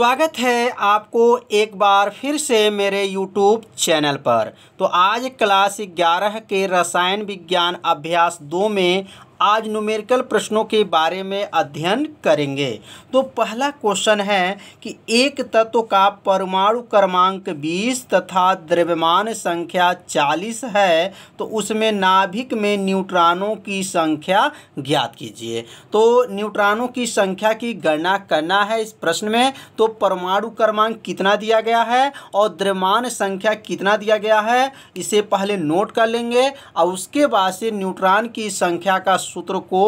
स्वागत है आपको एक बार फिर से मेरे YouTube चैनल पर तो आज क्लास ग्यारह के रसायन विज्ञान अभ्यास दो में आज न्यूमेरिकल प्रश्नों के बारे में अध्ययन करेंगे तो पहला क्वेश्चन है कि एक तत्व का परमाणु क्रमांक 20 तथा द्रव्यमान संख्या 40 है तो उसमें नाभिक में न्यूट्रॉनों की संख्या ज्ञात कीजिए तो न्यूट्रॉनों की संख्या की गणना करना है इस प्रश्न में तो परमाणु क्रमांक कितना दिया गया है और द्रव्यमान संख्या कितना दिया गया है इसे पहले नोट कर लेंगे और उसके बाद से न्यूट्रॉन की संख्या का सूत्र को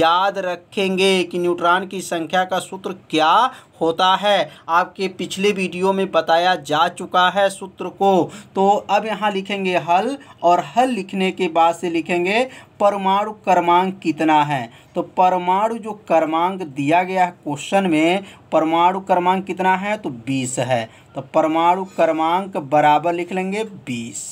याद रखेंगे कि न्यूट्रॉन की संख्या का सूत्र क्या होता है आपके पिछले वीडियो में बताया जा चुका है सूत्र को तो अब यहाँ लिखेंगे हल और हल लिखने के बाद से लिखेंगे परमाणु क्रमांक कितना है तो परमाणु जो क्रमांक दिया गया है क्वेश्चन में परमाणु क्रमांक कितना है तो बीस है तो परमाणु क्रमांक बराबर लिख लेंगे बीस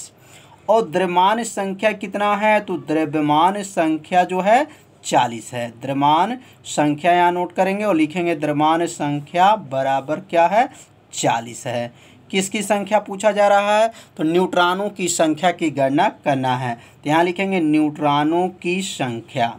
और द्रव्यमान संख्या कितना है तो द्रव्यमान संख्या जो है चालीस है द्रव्यमान संख्या यहाँ नोट करेंगे और लिखेंगे द्रव्यमान संख्या बराबर क्या है चालीस है किसकी संख्या पूछा जा रहा है तो न्यूट्रॉनों की संख्या की गणना करना है तो यहाँ लिखेंगे न्यूट्रॉनों की संख्या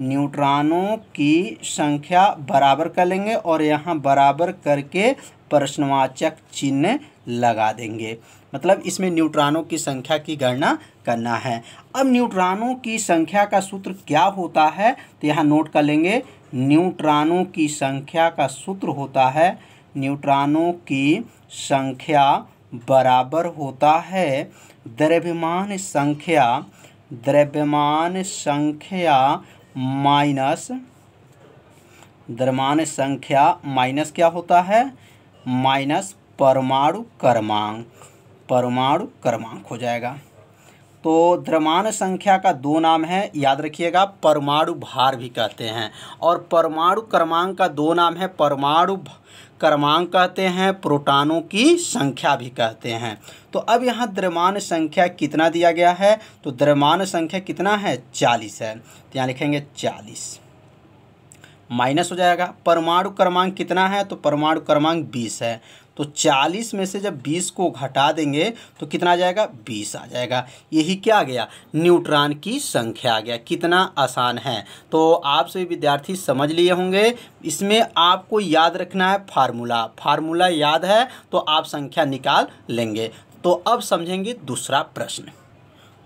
न्यूट्रॉनों की संख्या बराबर कर लेंगे और यहाँ बराबर करके प्रश्नवाचक चिन्ह लगा देंगे मतलब इसमें न्यूट्रॉनों की संख्या की गणना करना है अब न्यूट्रॉनों की संख्या का सूत्र क्या होता है तो यहाँ नोट कर लेंगे न्यूट्रॉनों की संख्या का सूत्र होता है न्यूट्रॉनों की संख्या बराबर होता है द्रव्यमान संख्या द्रव्यमान संख्या माइनस द्रव्यमान संख्या माइनस क्या होता है माइनस परमाणु क्रमांक परमाणु क्रमांक हो जाएगा तो द्रमाण संख्या का दो नाम है याद रखिएगा परमाणु भार भी कहते हैं और परमाणु क्रमांक का दो नाम है परमाणु क्रमांक कहते हैं प्रोटानों की संख्या भी कहते हैं तो अब यहाँ द्रमाण संख्या कितना दिया गया है तो द्रमाण संख्या कितना है चालीस है तो यहाँ लिखेंगे चालीस माइनस हो जाएगा परमाणु क्रमांक कितना है तो परमाणु क्रमांक बीस है तो चालीस में से जब बीस को घटा देंगे तो कितना आ जाएगा बीस आ जाएगा यही क्या आ गया न्यूट्रॉन की संख्या आ गया कितना आसान है तो आप सभी विद्यार्थी समझ लिए होंगे इसमें आपको याद रखना है फार्मूला फार्मूला याद है तो आप संख्या निकाल लेंगे तो अब समझेंगे दूसरा प्रश्न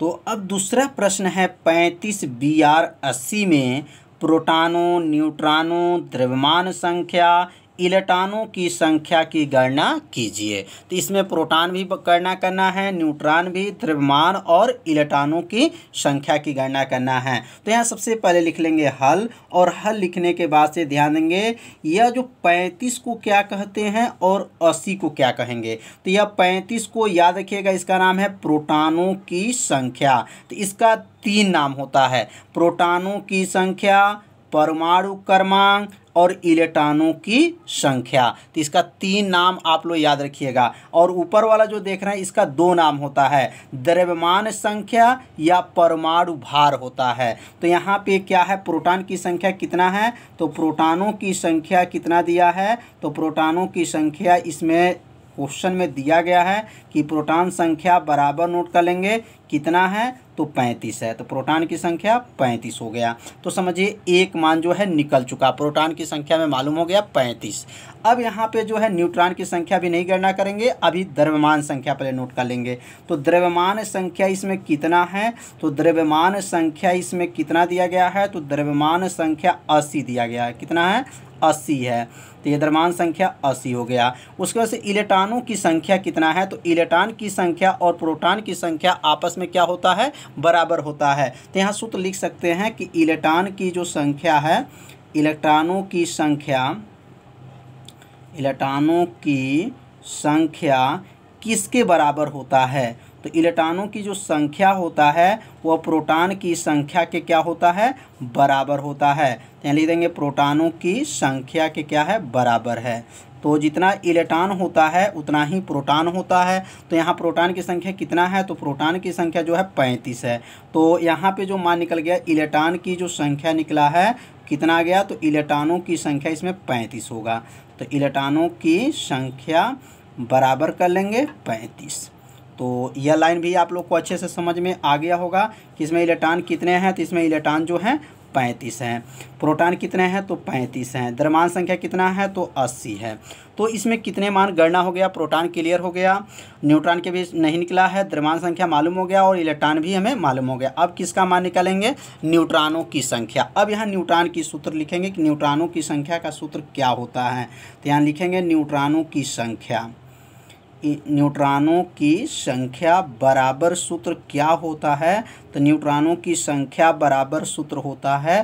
तो अब दूसरा प्रश्न है पैंतीस बी आर अस्सी में प्रोटानों न्यूट्रॉनों द्रव्यमान संख्या इलेक्ट्रॉनों की संख्या की गणना कीजिए तो इसमें प्रोटॉन भी गणना करना है न्यूट्रॉन भी द्रव्यमान और इलेक्ट्रॉनों की संख्या की गणना करना है तो यहाँ सबसे पहले लिख लेंगे हल और हल लिखने के बाद से ध्यान देंगे यह जो पैंतीस को क्या कहते हैं और अस्सी को क्या कहेंगे तो यह पैंतीस को याद रखिएगा इसका नाम है प्रोटानों की संख्या तो इसका तीन नाम होता है प्रोटानों की संख्या परमाणु क्रमांक और इलेक्ट्रॉनों की संख्या तो इसका तीन नाम आप लोग याद रखिएगा और ऊपर वाला जो देख रहे हैं इसका दो नाम होता है द्रव्यमान संख्या या परमाणु भार होता है तो यहाँ पे क्या है प्रोटॉन की संख्या कितना है तो प्रोटॉनों की संख्या कितना दिया है तो प्रोटॉनों की संख्या इसमें क्वेश्चन में दिया गया है कि प्रोटॉन संख्या बराबर नोट कर लेंगे कितना है तो पैंतीस है तो प्रोटॉन की संख्या पैंतीस हो गया तो समझिए एक मान जो है निकल चुका प्रोटॉन की संख्या में मालूम हो गया पैंतीस अब यहाँ पे जो है न्यूट्रॉन की संख्या भी नहीं गणना करेंगे अभी द्रव्यमान संख्या पहले नोट कर लेंगे तो द्रव्यमान संख्या इसमें कितना है तो द्रव्यमान संख्या इसमें कितना दिया गया है तो द्रव्यमान संख्या अस्सी दिया गया है कितना है अस्सी है तो ये द्रव्यमान संख्या अस्सी हो गया उसके बाद से इलेक्ट्रॉनों की संख्या कितना है तो इलेक्ट्रॉन की संख्या और प्रोटॉन की संख्या आपस में क्या होता है बराबर होता है तो यहाँ सूत्र लिख सकते हैं कि इलेक्ट्रॉन की जो संख्या है इलेक्ट्रॉनों की संख्या इलेक्ट्रॉनों की संख्या किसके बराबर होता है तो इलेक्ट्रॉनों की जो संख्या होता है वह प्रोटॉन की संख्या के क्या होता है बराबर होता है तो यहाँ लिख देंगे प्रोटॉनों की संख्या के क्या है बराबर है तो जितना इलेक्ट्रॉन होता है उतना ही प्रोटॉन होता है तो यहाँ प्रोटॉन की संख्या कितना है तो प्रोटॉन की संख्या जो है पैंतीस है तो यहाँ पे जो मान निकल गया इलेक्ट्रॉन की जो संख्या निकला है कितना आ गया तो इलेक्ट्रॉनों की संख्या इसमें पैंतीस होगा तो इलेक्ट्रॉनों की संख्या बराबर कर लेंगे पैंतीस तो यह लाइन भी आप लोग को अच्छे से समझ में आ गया होगा कि इसमें इलेक्ट्रॉन कितने हैं तो इसमें इलेक्ट्रॉन जो हैं पैंतीस हैं प्रोटॉन कितने हैं तो पैंतीस हैं द्रमान संख्या कितना है तो अस्सी है तो इसमें कितने मान गणना हो गया प्रोटॉन क्लियर हो गया न्यूट्रॉन के भी नहीं निकला है द्रमान संख्या मालूम हो गया और इलेक्ट्रॉन भी हमें मालूम हो गया अब किसका मान निकालेंगे न्यूट्रॉनों की संख्या अब यहाँ न्यूट्रॉन की सूत्र लिखेंगे कि न्यूट्रॉनों की संख्या का सूत्र क्या होता है तो यहाँ लिखेंगे न्यूट्रॉनों की संख्या न्यूट्रॉनों की संख्या बराबर सूत्र क्या होता है तो न्यूट्रॉनों की संख्या बराबर सूत्र होता है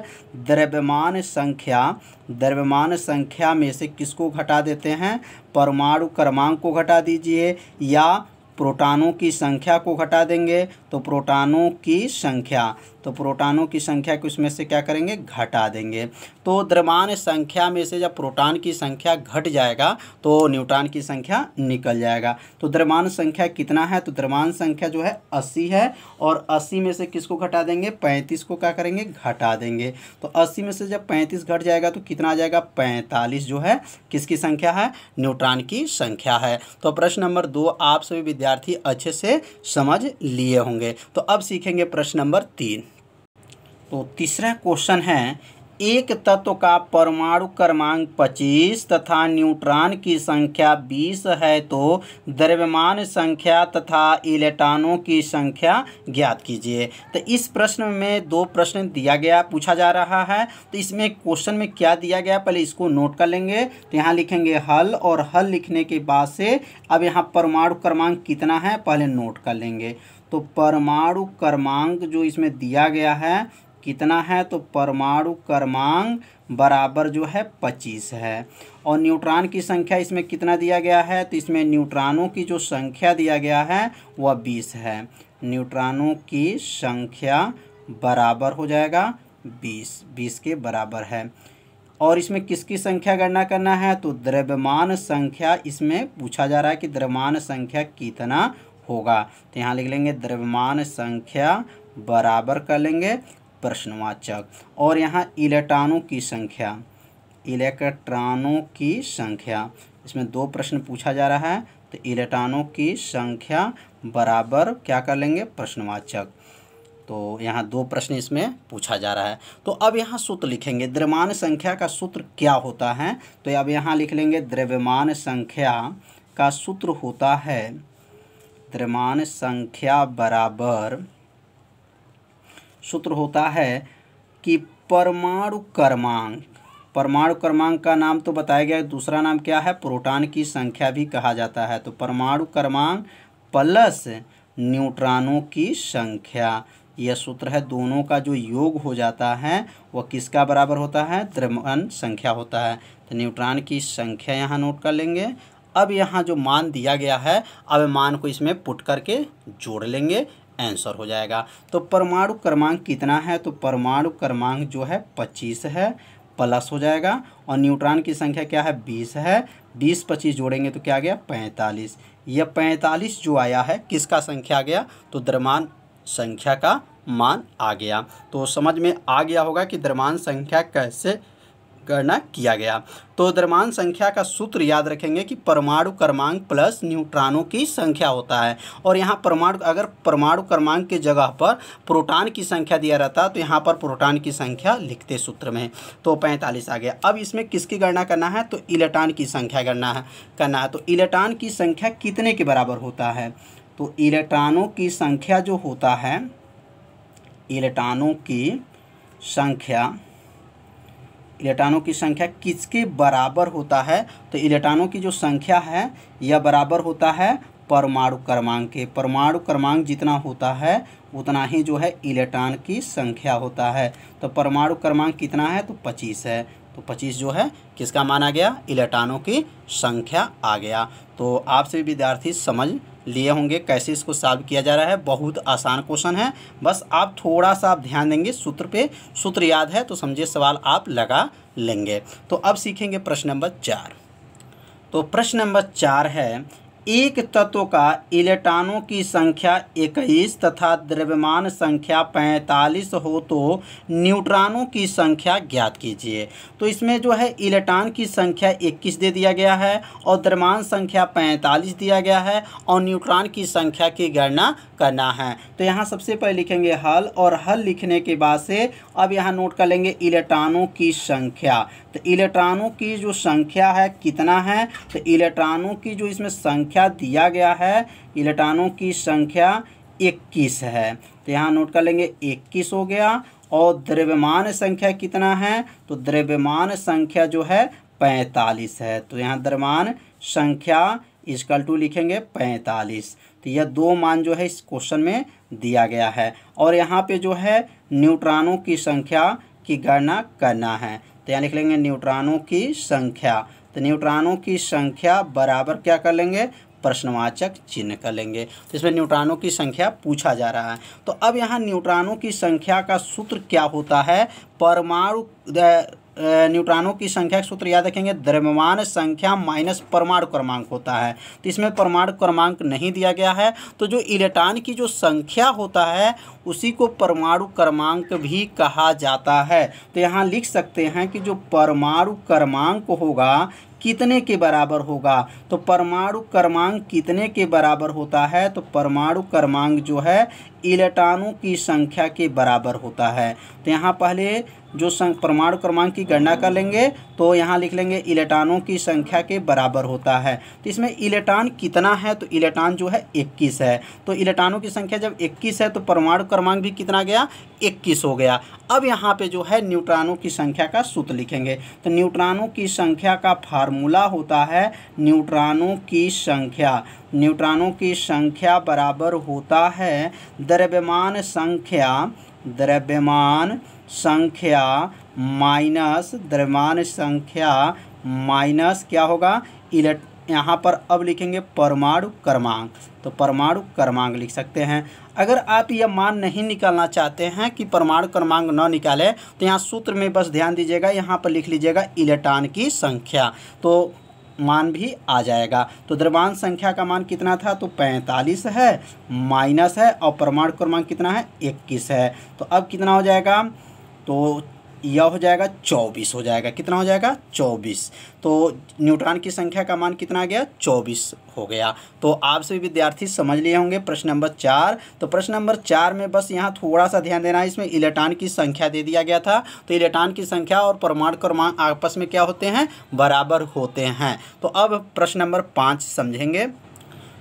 द्रव्यमान संख्या द्रव्यमान संख्या में से किसको घटा देते हैं परमाणु क्रमांक को घटा दीजिए या प्रोटानों की संख्या को घटा देंगे तो प्रोटानों की संख्या तो प्रोटानों की संख्या को उसमें से क्या करेंगे घटा देंगे तो द्रव्यमान संख्या में से जब प्रोटान की संख्या घट जाएगा तो न्यूट्रॉन की संख्या निकल जाएगा तो द्रव्यमान संख्या कितना है तो द्रव्यमान संख्या जो है अस्सी है और अस्सी में से किसको घटा देंगे पैंतीस को क्या करेंगे घटा देंगे तो अस्सी में से जब पैंतीस घट जाएगा तो कितना आ जाएगा पैंतालीस जो है किसकी संख्या है न्यूट्रॉन की संख्या है तो प्रश्न नंबर दो आप सभी विद्यार्थी अच्छे से समझ लिए होंगे तो अब सीखेंगे प्रश्न नंबर तीन तो तीसरा क्वेश्चन है एक तत्व का परमाणु क्रमांक 25 तथा न्यूट्रॉन की संख्या 20 है तो द्रव्यमान संख्या तथा इलेक्ट्रॉनों की संख्या ज्ञात कीजिए तो इस प्रश्न में दो प्रश्न दिया गया पूछा जा रहा है तो इसमें क्वेश्चन में क्या दिया गया पहले इसको नोट कर लेंगे तो यहाँ लिखेंगे हल और हल लिखने के बाद से अब यहाँ परमाणु क्रमांक कितना है पहले नोट कर लेंगे तो परमाणु क्रमांक जो इसमें दिया गया है कितना है तो परमाणु क्रमांक बराबर जो है पच्चीस है और न्यूट्रॉन की संख्या इसमें कितना दिया गया है तो इसमें न्यूट्रॉनों की जो संख्या दिया गया है वह बीस है न्यूट्रॉनों की संख्या बराबर हो जाएगा बीस बीस के बराबर है और इसमें किसकी संख्या गणना करना है तो द्रव्यमान संख्या इसमें पूछा जा रहा है कि द्रव्यमान संख्या कितना होगा तो यहाँ लिख लेंगे द्रव्यमान संख्या बराबर कर लेंगे प्रश्नवाचक और यहाँ इलेक्ट्रॉनों की संख्या इलेक्ट्रॉनों की संख्या इसमें दो प्रश्न पूछा जा रहा है तो इलेक्ट्रॉनों की संख्या बराबर क्या कर लेंगे प्रश्नवाचक तो यहाँ दो प्रश्न इसमें पूछा जा रहा है तो अब यहाँ सूत्र लिखेंगे द्रव्यमान संख्या का सूत्र क्या होता है तो अब यहाँ लिख लेंगे द्रव्यमान संख्या का सूत्र होता है द्रव्यमान संख्या बराबर सूत्र होता है कि परमाणु क्रमांक परमाणु क्रमांक का नाम तो बताया गया दूसरा नाम क्या है प्रोटॉन की संख्या भी कहा जाता है तो परमाणु क्रमांक प्लस न्यूट्रॉनों की संख्या यह सूत्र है दोनों का जो योग हो जाता है वह किसका बराबर होता है द्रव्यमान संख्या होता है तो न्यूट्रॉन की संख्या यहाँ नोट कर लेंगे अब यहाँ जो मान दिया गया है अब मान को इसमें पुट करके जोड़ लेंगे आंसर हो जाएगा तो परमाणु क्रमांक कितना है तो परमाणु क्रमांक जो है पच्चीस है प्लस हो जाएगा और न्यूट्रॉन की संख्या क्या है बीस है बीस पच्चीस जोड़ेंगे तो क्या गया पैंतालीस यह पैंतालीस जो आया है किसका संख्या गया तो द्रमान संख्या का मान आ गया तो समझ में आ गया होगा कि द्रमान संख्या कैसे गणना किया गया तो द्रमान संख्या का सूत्र याद रखेंगे कि परमाणु क्रमांक प्लस न्यूट्रॉनों की संख्या होता है और यहाँ परमाणु अगर परमाणु क्रमांक के जगह पर प्रोटॉन की संख्या दिया रहता तो यहाँ पर प्रोटॉन की संख्या लिखते सूत्र में तो पैंतालीस आ गया अब इसमें किसकी गणना करना है तो इलेक्ट्रॉन की संख्या गणना है करना है तो इलेक्ट्रॉन की संख्या कितने के बराबर होता है तो इलेक्ट्रॉनों की संख्या जो होता है इलेक्ट्रॉनों की संख्या इलेक्ट्रॉनों की संख्या किसके बराबर होता है तो इलेक्ट्रॉनों की जो संख्या है यह बराबर होता है परमाणु क्रमांक के परमाणु क्रमांक जितना होता है उतना ही जो है इलेक्ट्रॉन की संख्या होता है तो परमाणु क्रमांक कितना है तो पच्चीस है तो पच्चीस जो है किसका माना गया इलेक्ट्रॉनों की संख्या आ गया तो आपसे विद्यार्थी समझ लिए होंगे कैसे इसको सॉल्व किया जा रहा है बहुत आसान क्वेश्चन है बस आप थोड़ा सा आप ध्यान देंगे सूत्र पे सूत्र याद है तो समझे सवाल आप लगा लेंगे तो अब सीखेंगे प्रश्न नंबर चार तो प्रश्न नंबर चार है एक तत्व का इलेक्ट्रॉनों की संख्या 21 तथा द्रव्यमान संख्या 45 हो तो न्यूट्रॉनों की संख्या ज्ञात कीजिए तो इसमें जो है इलेक्ट्रॉन की संख्या 21 दे दिया गया है और द्रव्यमान संख्या 45 दिया गया है और न्यूट्रॉन की संख्या की गणना करना है तो यहाँ सबसे पहले लिखेंगे हल और हल लिखने के बाद से अब यहाँ नोट कर लेंगे इलेक्ट्रॉनों की संख्या तो इलेक्ट्रॉनों की जो संख्या है कितना है तो इलेक्ट्रॉनों की जो इसमें संख्या संख्या दिया गया है इलेक्ट्रॉनों की संख्या 21 है तो यहाँ नोट कर लेंगे इक्कीस हो गया और द्रव्यमान संख्या कितना है तो द्रव्यमान संख्या जो है 45 है तो यहाँ द्रव्यमान संख्या इसकल टू लिखेंगे पैंतालीस तो यह दो मान जो है इस क्वेश्चन में दिया गया है और यहाँ पे जो है न्यूट्रॉनों की संख्या की गणना करना है तो यहाँ लिख लेंगे न्यूट्रॉनों की संख्या तो न्यूट्रॉनों की संख्या बराबर क्या कर लेंगे प्रश्नवाचक चिन्ह कर लेंगे तो इसमें न्यूट्रॉनों की संख्या पूछा जा रहा है तो अब यहाँ न्यूट्रॉनों की संख्या का सूत्र क्या होता है परमाणु न्यूट्रॉनों की संख्या का सूत्र याद रखेंगे द्रव्यमान संख्या माइनस परमाणु क्रमांक होता है तो इसमें परमाणु क्रमांक नहीं दिया गया है तो जो इलेक्ट्रॉन की जो संख्या होता है उसी को परमाणु क्रमांक भी कहा जाता है तो यहाँ लिख सकते हैं कि जो परमाणु क्रमांक होगा कितने के बराबर होगा तो परमाणु क्रमांक कितने के बराबर होता है तो परमाणु क्रमांक जो है इलेक्ट्रॉनों की संख्या के बराबर होता है तो यहाँ पहले जो परमाणु क्रमांक की गणना कर लेंगे तो यहाँ लिख लेंगे इलेक्ट्रॉनों की संख्या के बराबर होता है तो इसमें इलेक्ट्रॉन कितना है तो इलेक्ट्रॉन जो है इक्कीस है तो इलेक्ट्रॉनों की संख्या जब इक्कीस है तो परमाणु क्रमांक भी कितना गया इक्कीस हो गया अब यहाँ पे जो है न्यूट्रॉनों की संख्या का सूत्र लिखेंगे तो न्यूट्रॉनों की संख्या का फार्मूला होता है न्यूट्रॉनों की संख्या न्यूट्रॉनों की संख्या बराबर होता है द्रव्यमान संख्या द्रव्यमान संख्या माइनस द्रव्यमान संख्या माइनस क्या होगा इलेक्ट यहाँ पर अब लिखेंगे परमाणु क्रमांक तो परमाणु क्रमांक लिख सकते हैं अगर आप यह मान नहीं निकालना चाहते हैं कि परमाणु क्रमांक न निकाले तो यहाँ सूत्र में बस ध्यान दीजिएगा यहाँ पर लिख लीजिएगा इलेक्ट्रॉन की संख्या तो मान भी आ जाएगा तो द्रव्यमान संख्या का मान कितना था तो पैंतालीस है माइनस है और परमाणु क्रमांक कितना है इक्कीस है तो अब कितना हो जाएगा तो यह हो जाएगा चौबीस हो जाएगा कितना हो जाएगा चौबीस तो न्यूट्रॉन की संख्या का मान कितना आ गया चौबीस हो गया तो आप सभी विद्यार्थी समझ लिए होंगे प्रश्न नंबर चार तो प्रश्न नंबर चार में बस यहाँ थोड़ा सा ध्यान देना है इसमें इलेक्ट्रॉन की संख्या दे दिया गया था तो इलेक्ट्रॉन की संख्या और परमाणु क्रमांक आपस में क्या होते हैं बराबर होते हैं तो अब प्रश्न नंबर पाँच समझेंगे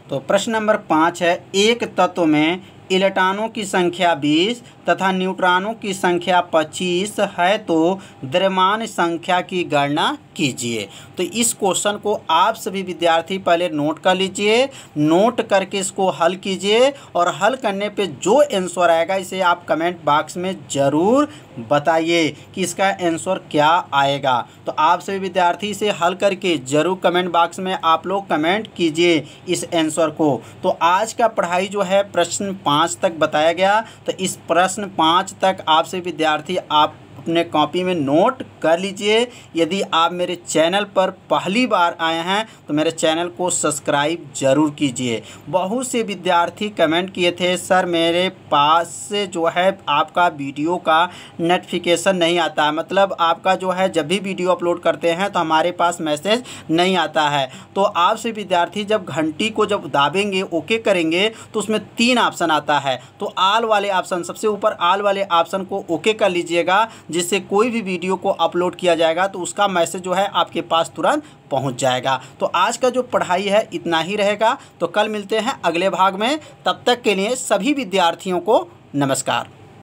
तो प्रश्न नंबर पाँच है एक तत्व में इलेक्ट्रॉनों की संख्या 20 तथा न्यूट्रॉनों की संख्या 25 है तो द्रव्यमान संख्या की गणना कीजिए तो इस क्वेश्चन को आप सभी विद्यार्थी पहले नोट कर लीजिए नोट करके इसको हल कीजिए और हल करने पे जो आंसर आएगा इसे आप कमेंट बॉक्स में ज़रूर बताइए कि इसका आंसर क्या आएगा तो आप सभी विद्यार्थी इसे हल करके ज़रूर कमेंट बॉक्स में आप लोग कमेंट कीजिए इस आंसर को तो आज का पढ़ाई जो है प्रश्न पाँच तक बताया गया तो इस प्रश्न पाँच तक आपसे विद्यार्थी आप अपने कॉपी में नोट कर लीजिए यदि आप मेरे चैनल पर पहली बार आए हैं तो मेरे चैनल को सब्सक्राइब ज़रूर कीजिए बहुत से विद्यार्थी कमेंट किए थे सर मेरे पास से जो है आपका वीडियो का नोटिफिकेशन नहीं आता मतलब आपका जो है जब भी वीडियो अपलोड करते हैं तो हमारे पास मैसेज नहीं आता है तो आपसे विद्यार्थी जब घंटी को जब दाबेंगे ओके करेंगे तो उसमें तीन ऑप्शन आता है तो आल वाले ऑप्शन सबसे ऊपर आल वाले ऑप्शन को ओके कर लीजिएगा जिससे कोई भी वीडियो को अपलोड किया जाएगा तो उसका मैसेज जो है आपके पास तुरंत पहुंच जाएगा तो आज का जो पढ़ाई है इतना ही रहेगा तो कल मिलते हैं अगले भाग में तब तक के लिए सभी विद्यार्थियों को नमस्कार